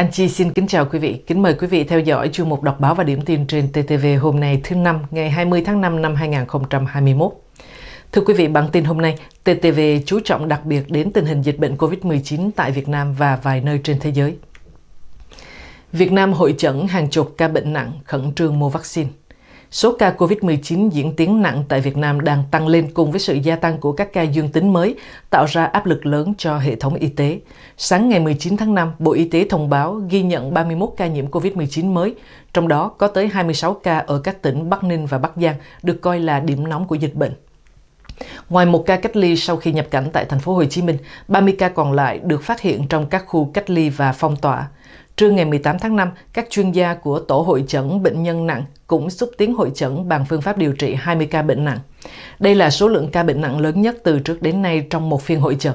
Anh Chi xin kính chào quý vị. Kính mời quý vị theo dõi chương mục đọc báo và điểm tin trên TTV hôm nay thứ năm ngày 20 tháng 5 năm 2021. Thưa quý vị, bản tin hôm nay, TTV chú trọng đặc biệt đến tình hình dịch bệnh COVID-19 tại Việt Nam và vài nơi trên thế giới. Việt Nam hội chẩn hàng chục ca bệnh nặng khẩn trương mua vaccine. Số ca COVID-19 diễn tiến nặng tại Việt Nam đang tăng lên cùng với sự gia tăng của các ca dương tính mới, tạo ra áp lực lớn cho hệ thống y tế. Sáng ngày 19 tháng 5, Bộ Y tế thông báo ghi nhận 31 ca nhiễm COVID-19 mới, trong đó có tới 26 ca ở các tỉnh Bắc Ninh và Bắc Giang được coi là điểm nóng của dịch bệnh. Ngoài một ca cách ly sau khi nhập cảnh tại thành phố Hồ Chí Minh, 30 ca còn lại được phát hiện trong các khu cách ly và phong tỏa. Trưa ngày 18 tháng 5, các chuyên gia của Tổ hội chẩn bệnh nhân nặng cũng xúc tiến hội chẩn bằng phương pháp điều trị 20 ca bệnh nặng. Đây là số lượng ca bệnh nặng lớn nhất từ trước đến nay trong một phiên hội chẩn.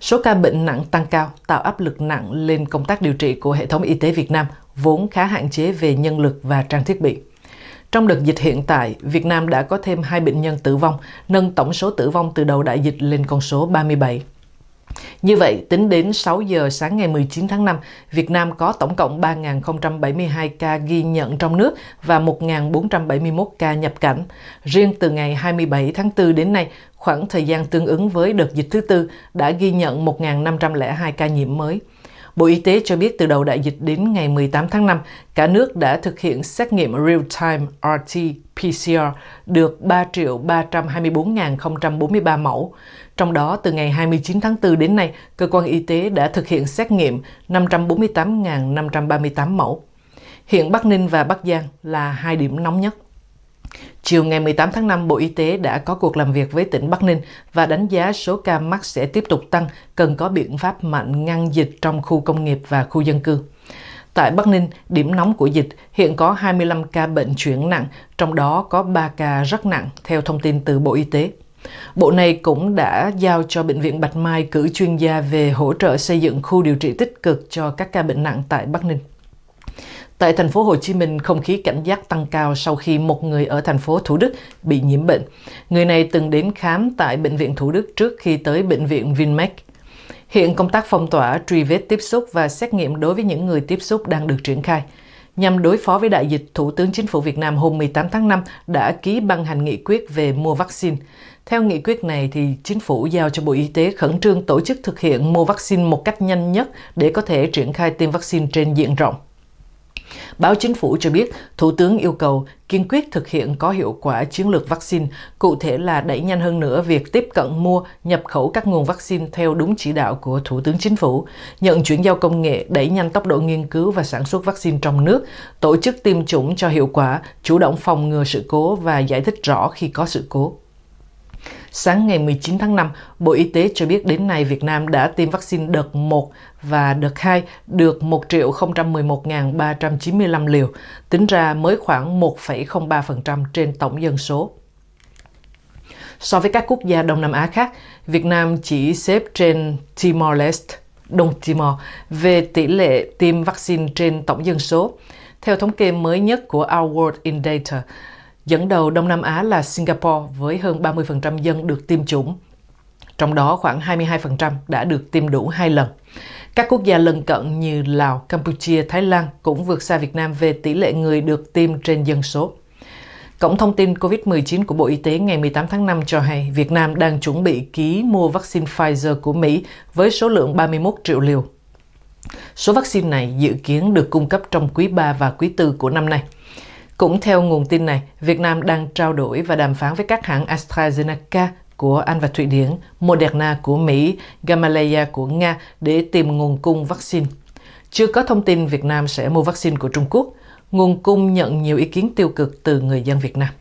Số ca bệnh nặng tăng cao tạo áp lực nặng lên công tác điều trị của hệ thống y tế Việt Nam, vốn khá hạn chế về nhân lực và trang thiết bị. Trong đợt dịch hiện tại, Việt Nam đã có thêm 2 bệnh nhân tử vong, nâng tổng số tử vong từ đầu đại dịch lên con số 37. Như vậy, tính đến 6 giờ sáng ngày 19 tháng 5, Việt Nam có tổng cộng 3.072 ca ghi nhận trong nước và 1.471 ca nhập cảnh. Riêng từ ngày 27 tháng 4 đến nay, khoảng thời gian tương ứng với đợt dịch thứ tư đã ghi nhận 1.502 ca nhiễm mới. Bộ Y tế cho biết từ đầu đại dịch đến ngày 18 tháng 5, cả nước đã thực hiện xét nghiệm real-time RT-PCR được 3.324.043 mẫu. Trong đó, từ ngày 29 tháng 4 đến nay, cơ quan y tế đã thực hiện xét nghiệm 548.538 mẫu. Hiện Bắc Ninh và Bắc Giang là hai điểm nóng nhất. Chiều ngày 18 tháng 5, Bộ Y tế đã có cuộc làm việc với tỉnh Bắc Ninh và đánh giá số ca mắc sẽ tiếp tục tăng, cần có biện pháp mạnh ngăn dịch trong khu công nghiệp và khu dân cư. Tại Bắc Ninh, điểm nóng của dịch, hiện có 25 ca bệnh chuyển nặng, trong đó có 3 ca rất nặng, theo thông tin từ Bộ Y tế. Bộ này cũng đã giao cho Bệnh viện Bạch Mai cử chuyên gia về hỗ trợ xây dựng khu điều trị tích cực cho các ca bệnh nặng tại Bắc Ninh. Tại thành phố Hồ Chí Minh, không khí cảnh giác tăng cao sau khi một người ở thành phố Thủ Đức bị nhiễm bệnh. Người này từng đến khám tại Bệnh viện Thủ Đức trước khi tới Bệnh viện Vinmec. Hiện công tác phong tỏa, truy vết tiếp xúc và xét nghiệm đối với những người tiếp xúc đang được triển khai. Nhằm đối phó với đại dịch, Thủ tướng Chính phủ Việt Nam hôm 18 tháng 5 đã ký ban hành nghị quyết về mua vaccine. Theo nghị quyết này, thì Chính phủ giao cho Bộ Y tế khẩn trương tổ chức thực hiện mua vaccine một cách nhanh nhất để có thể triển khai tiêm vaccine trên diện rộng báo chính phủ cho biết Thủ tướng yêu cầu kiên quyết thực hiện có hiệu quả chiến lược vaccine, cụ thể là đẩy nhanh hơn nữa việc tiếp cận mua, nhập khẩu các nguồn vaccine theo đúng chỉ đạo của Thủ tướng Chính phủ, nhận chuyển giao công nghệ, đẩy nhanh tốc độ nghiên cứu và sản xuất vaccine trong nước, tổ chức tiêm chủng cho hiệu quả, chủ động phòng ngừa sự cố và giải thích rõ khi có sự cố. Sáng ngày 19 tháng 5, Bộ Y tế cho biết đến nay Việt Nam đã tiêm vaccine đợt 1 và đợt 2 được 1.011.395 liều, tính ra mới khoảng 1,03% trên tổng dân số. So với các quốc gia Đông Nam Á khác, Việt Nam chỉ xếp trên Timor-Leste, Đông Timor về tỷ lệ tiêm vaccine trên tổng dân số. Theo thống kê mới nhất của Our World in Data, Dẫn đầu Đông Nam Á là Singapore với hơn 30% dân được tiêm chủng, trong đó khoảng 22% đã được tiêm đủ hai lần. Các quốc gia lân cận như Lào, Campuchia, Thái Lan cũng vượt xa Việt Nam về tỷ lệ người được tiêm trên dân số. Cổng thông tin COVID-19 của Bộ Y tế ngày 18 tháng 5 cho hay Việt Nam đang chuẩn bị ký mua vaccine Pfizer của Mỹ với số lượng 31 triệu liều. Số vaccine này dự kiến được cung cấp trong quý 3 và quý 4 của năm nay. Cũng theo nguồn tin này, Việt Nam đang trao đổi và đàm phán với các hãng AstraZeneca của Anh và Thụy Điển, Moderna của Mỹ, Gamaleya của Nga để tìm nguồn cung vaccine. Chưa có thông tin Việt Nam sẽ mua vaccine của Trung Quốc, nguồn cung nhận nhiều ý kiến tiêu cực từ người dân Việt Nam.